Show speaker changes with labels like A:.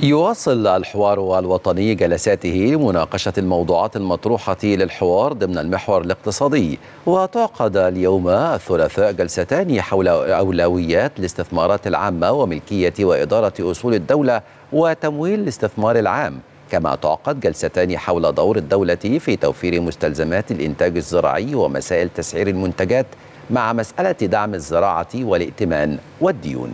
A: يواصل الحوار الوطني جلساته لمناقشة الموضوعات المطروحة للحوار ضمن المحور الاقتصادي وتعقد اليوم الثلاثاء جلستان حول أولويات الاستثمارات العامة وملكية وإدارة أصول الدولة وتمويل الاستثمار العام كما تعقد جلستان حول دور الدولة في توفير مستلزمات الإنتاج الزراعي ومسائل تسعير المنتجات مع مسألة دعم الزراعة والائتمان والديون